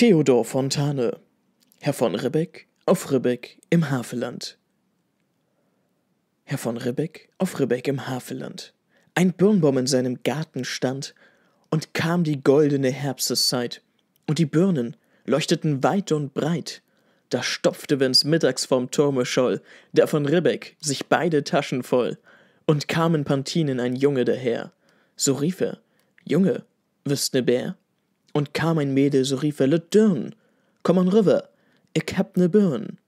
Theodor Fontane, Herr von Ribbeck auf Ribbeck im Havelland. Herr von Ribbeck auf Ribbeck im Havelland. Ein Birnbaum in seinem Garten stand, und kam die goldene Herbsteszeit, und die Birnen leuchteten weit und breit. Da stopfte wenn's mittags vom Turme scholl, der von Ribbeck sich beide Taschen voll, und kam in Pantinen ein Junge daher. So rief er: Junge, wirst ne Bär? und kam ein Mädel, so rief er, Let down, komm an river, ich hab ne Birn.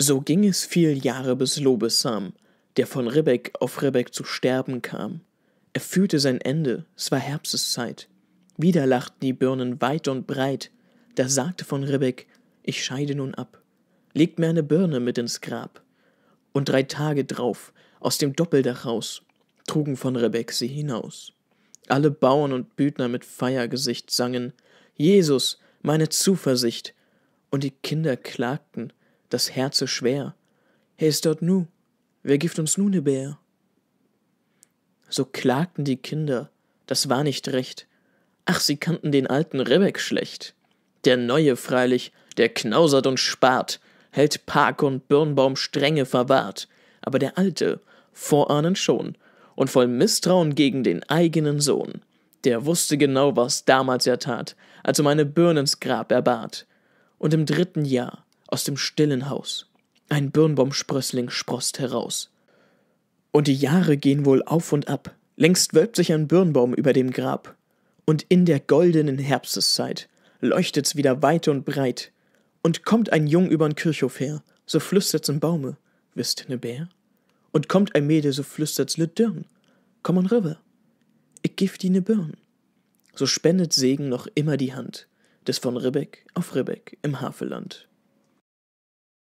So ging es viel Jahre bis Lobesam, der von Ribbeck auf Ribbeck zu sterben kam. Er fühlte sein Ende, es war Herbsteszeit. Wieder lachten die Birnen weit und breit. Da sagte von Ribbeck, ich scheide nun ab. Legt mir eine Birne mit ins Grab. Und drei Tage drauf, aus dem Doppeldach raus, trugen von Ribbeck sie hinaus. Alle Bauern und Büdner mit Feiergesicht sangen Jesus, meine Zuversicht, und die Kinder klagten, das Herz so schwer. He ist dort nu, wer gibt uns nun ne Bär? So klagten die Kinder, das war nicht recht. Ach, sie kannten den alten Rebek schlecht. Der Neue freilich, der knausert und spart, hält Park und Birnbaum strenge verwahrt, aber der Alte, vorahnen schon, und voll Misstrauen gegen den eigenen Sohn. Der wusste genau, was damals er tat, als er meine Birnen ins Grab erbat. Und im dritten Jahr, aus dem stillen Haus, ein Birnbaumsprössling sproßt heraus. Und die Jahre gehen wohl auf und ab, längst wölbt sich ein Birnbaum über dem Grab. Und in der goldenen Herbsteszeit leuchtet's wieder weit und breit. Und kommt ein Jung übern Kirchhof her, so flüstert's im Baume, wisst ne Bär? Und kommt ein Mädel, so flüstert's lit Dirn, komm an river, ich gif dir ne Birn. So spendet Segen noch immer die Hand des von Ribbeck auf Ribbeck im Havelland.